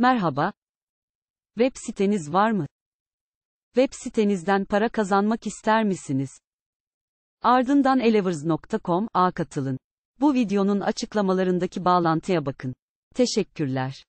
Merhaba. Web siteniz var mı? Web sitenizden para kazanmak ister misiniz? Ardından elevers.com a katılın. Bu videonun açıklamalarındaki bağlantıya bakın. Teşekkürler.